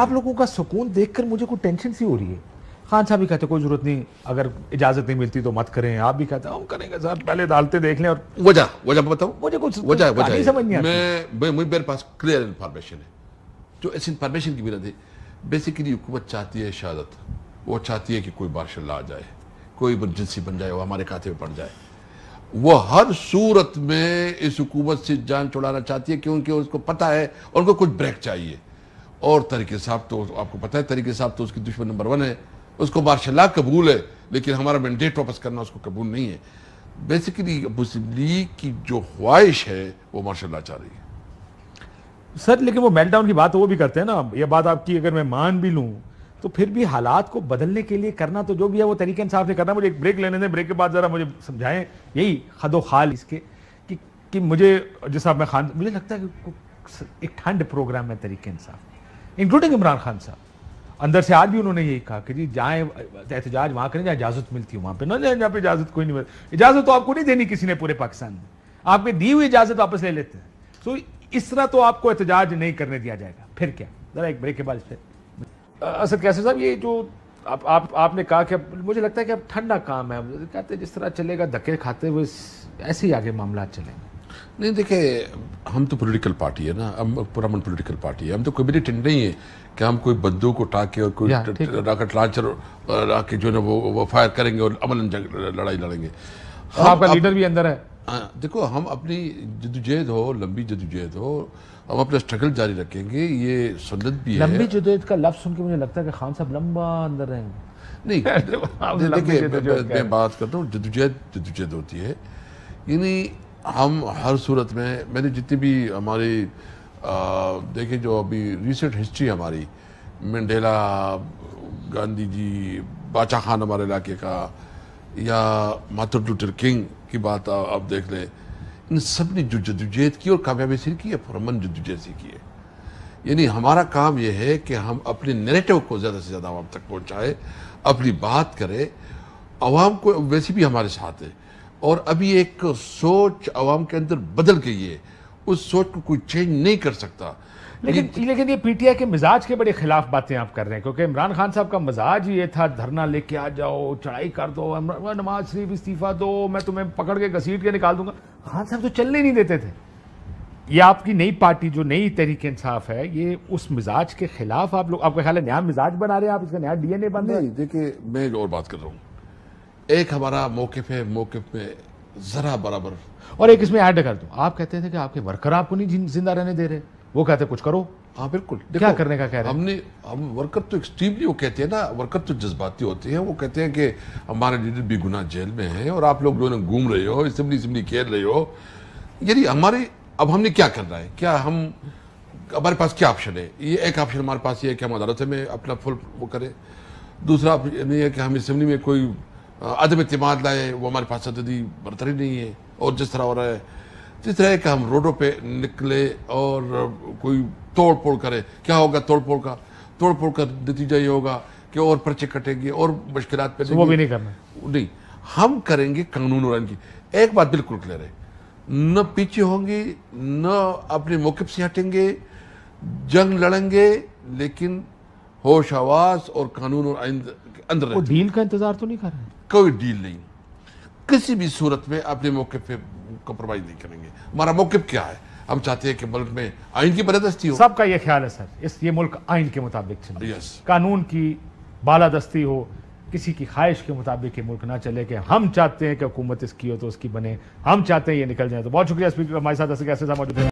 आप लोगों का सुकून देखकर मुझे कोई टेंशन सी हो रही है खान साहब भी कहते कोई जरूरत नहीं अगर इजाजत नहीं मिलती तो मत करें आप भी कहते हम करेंगे सर पहले डालते देख लें और वजह वजह बताओ मुझे कुछ वजह वजह समझ नहीं मैं मेरे पास क्लियर इन्फॉर्मेशन है जो इस इन्फॉर्मेशन की बिना थी बेसिकली हुकूमत चाहती है शहादत वो चाहती है कि कोई मार्शल ला आ जाए कोई इमरजेंसी बन जाए वो हमारे खाते में पड़ जाए वो हर सूरत में इस हुकूमत से जान छुड़ाना चाहती है क्योंकि उसको पता है उनको कुछ ब्रेक चाहिए और तरीके साहब तो आपको पता है तरीके साहब तो उसकी दुश्मन नंबर वन है उसको मार्शाला कबूल है लेकिन हमारा मैंडेट वापस करना उसको कबूल नहीं है बेसिकली मुस्लिम लीग की जो ख्वाहिश है वो मार्शा चाह रही है सर लेकिन वो मेल्टाउन की बात वो भी करते हैं ना ये बात आपकी अगर मैं मान भी लूँ तो फिर भी हालात को बदलने के लिए करना तो जो भी है वो तरीके इंसाफ से करना मुझे एक ब्रेक लेने दें ब्रेक के बाद ज़रा मुझे समझाएं यही खदो खाल इसके कि कि मुझे जैसा मैं खान मुझे लगता है कि एक ठंड प्रोग्राम है तरीके इंसाफ इंक्लूडिंग इमरान खान साहब अंदर से आज भी उन्होंने यही कहा कि जी जाएं एहतजाज वहां करें जहां इजाज़त मिलती है वहां पर ना जहां पर इजाज़त कोई नहीं मिलती इजाज़त तो आपको नहीं देनी किसी ने पूरे पाकिस्तान में आपकी दी हुई इजाज़त वापस ले लेते हैं सो इस तरह तो आपको एहतजाज नहीं करने दिया जाएगा फिर क्या ज़रा एक ब्रेक के बाद इस पर असद कैसे साहब ये जो आप आप आपने कहा कि मुझे लगता है कि अब ठंडा काम है कहते जिस तरह चलेगा धक्के खाते हुए ऐसे ही आगे मामला चलेंगे नहीं देखिए हम तो पॉलिटिकल पार्टी है ना हम पूरा मन पॉलिटिकल पार्टी है हम तो कम्युनिटेड नहीं है कि हम कोई बंदूक को टाके और कोई रॉकेट लॉन्चर के जो है वो, वो फायर करेंगे और अमल लड़ाई लड़ेंगे हाँ, आपका आपका लीडर भी अंदर है हाँ, देखो हम अपनी जदोजहद हो लंबी जदोजहद हो हम अपना स्ट्रगल जारी रखेंगे ये सुन्नत भी है लंबी जदोजहद का लफ्ज़ सुन के मुझे लगता है कि खान साहब लंबा अंदर रहेंगे नहीं देखिए मैं बात करता हूँ जदोजहद जदोजहद होती है यानी हम हर सूरत में मैंने जितनी भी हमारी देखें जो अभी रिसेंट हिस्ट्री हमारी मंडेला गांधी जी बाचा खान हमारे इलाके का या माथुर लूटर किंग की बात आप देख लें इन सब ने जो जदोजहद की और कामयाबी से की है फरमन जदोजहद से की है यानी हमारा काम यह है कि हम अपने नेरेटिव को ज़्यादा से ज़्यादा आवाम तक पहुँचाएँ अपनी बात करें आवाम को वैसे भी हमारे साथ है और अभी एक सोच आवाम के अंदर बदल गई है उस सोच को कोई चेंज नहीं कर सकता लेकिन ये, लेकिन ये पीटीआई के मिजाज के बड़े खिलाफ बातें आप कर रहे हैं क्योंकि इमरान खान साहब का मिजाज ये था धरना लेके आ जाओ चढ़ाई कर दो नमाज शरीफ इस्तीफा दो मैं तुम्हें पकड़ के घसीट के निकाल दूंगा खान साहब तो चलने नहीं देते थे ये आपकी नई पार्टी जो नई तरीके इंसाफ है ये उस मिजाज के खिलाफ आप लोग आपका ख्याल है नया मिजाज बना रहे हैं आप इसका नया डीएनए बन रहे हैं देखिए मैं एक और बात कर रहा हूँ एक हमारा मौकफ है मौकफ में ज़रा बराबर और एक इसमें ऐड कर दो आप कहते थे कि आपके वर्कर आपको नहीं जिंदा रहने दे रहे वो कहते कुछ करो हाँ बिल्कुल क्या करने का कह रहे हमने हम वर्कर तो एक्सट्रीमली वो कहते हैं ना वर्कर तो जज्बाती होते हैं वो कहते हैं कि हमारे लीडर भी गुना जेल में है और आप लोग जो दोनों घूम रहे हो इसम्बली इसम्बली खेल रहे हो यानी हमारे अब हमने क्या करना है क्या हम हमारे पास क्या ऑप्शन है ये एक ऑप्शन हमारे पास ये है कि हम अदालत में अपना फुल वो करें दूसरा ऑप्शन ये है कि हम इसम्बली में कोई अदम इतमाद लाए वो हमारे पास सदी बरतरी नहीं है और जिस तरह हो रहा है जिस तरह कि हम रोडों पे निकले और कोई तोड़ फोड़ करे क्या होगा तोड़ फोड़ का तोड़ फोड़ का नतीजा ये होगा कि और पर्चे कटेंगे और मुश्किल पे वो भी नहीं करना नहीं हम करेंगे कानून और की एक बात बिल्कुल क्लियर है न पीछे होंगे न अपने मौके से हटेंगे जंग लड़ेंगे लेकिन होश आवास और कानून और अंदर वो डील का इंतजार तो नहीं कर रहे कोई डील नहीं किसी भी सूरत में अपने मौके पे कंप्रोमाइज नहीं करेंगे हमारा मौके क्या है हम चाहते हैं कि मुल्क में आइन की बरदस्ती हो सबका ये ख्याल है सर इस ये मुल्क आइन के मुताबिक चले yes. कानून की बालादस्ती हो किसी की ख्वाहिश के मुताबिक ये मुल्क ना चले कि हम चाहते हैं कि हुकूमत इसकी हो तो उसकी बने हम चाहते हैं ये निकल जाए तो बहुत शुक्रिया स्पीकर हमारे साथ ऐसे कैसे